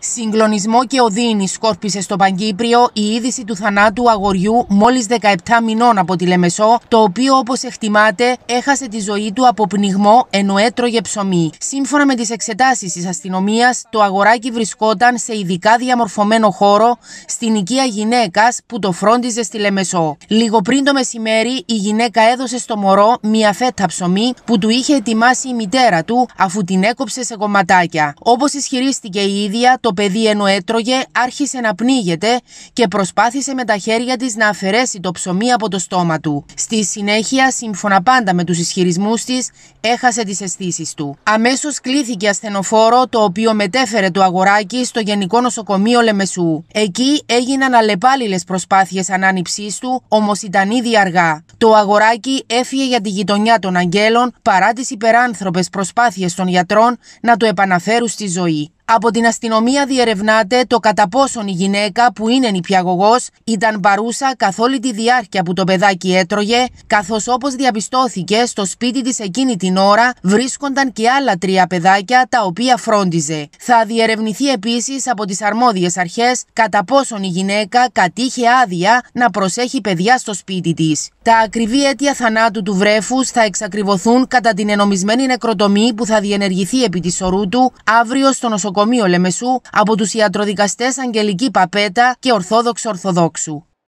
Συγκλονισμό και οδύνη σκόρπισε στο Παγκύπριο η είδηση του θανάτου αγοριού μόλις 17 μηνών από τη Λεμεσό, το οποίο όπως εκτιμάται έχασε τη ζωή του από πνιγμό ενώ έτρωγε ψωμί. Σύμφωνα με τις εξετάσεις της αστυνομίας, το αγοράκι βρισκόταν σε ειδικά διαμορφωμένο χώρο στην οικία γυναίκας που το φρόντιζε στη Λεμεσό. Λίγο πριν το μεσημέρι η γυναίκα έδωσε στο μωρό μια φέτα ψωμί που του είχε ετοιμάσει η μητέρα του αφού την έκοψε σε κομματάκια. Όπως ισχυρίστηκε η ίδια, το παιδί ενώ έτρωγε άρχισε να πνίγεται και προσπάθησε με τα χέρια της να αφαιρέσει το ψωμί από το στόμα του. Στη συνέχεια, σύμφωνα πάντα με τους ισχυρισμούς της, έχασε τις αισθήσεις του. Αμέσως κλήθηκε ασθενοφόρο το οποίο μετέφερε το αγοράκι στο Γενικό Νοσοκομείο Λεμεσού. Εκεί έγιναν αλλεπάλληλες προσπάθειες ανάνυψής του, όμως ήταν ήδη αργά. Το αγοράκι έφυγε για τη γειτονιά των Αγγέλων παρά τις υπεράνθρωπες προσπάθειες των γιατρών να το επαναφέρουν στη ζωή. Από την αστυνομία διερευνάται το κατά πόσον η γυναίκα που είναι νηπιαγωγός ήταν παρούσα καθ' όλη τη διάρκεια που το παιδάκι έτρωγε, καθώς όπως διαπιστώθηκε στο σπίτι της εκείνη την ώρα βρίσκονταν και άλλα τρία παιδάκια τα οποία φρόντιζε. Θα διερευνηθεί επίσης από τις αρμόδιες αρχές κατά πόσον η γυναίκα κατήχε άδεια να προσέχει παιδιά στο σπίτι της. Τα ακριβή αίτια θανάτου του βρέφους θα εξακριβωθούν κατά την ενομισμένη νεκροτομή που θα διενεργηθεί επί της ορού του αύριο στο νοσοκομείο νοσοκομείο Λεμεσού από τους ιατροδικαστές Αγγελική Παπέτα και Ορθόδοξο Ορθοδόξου.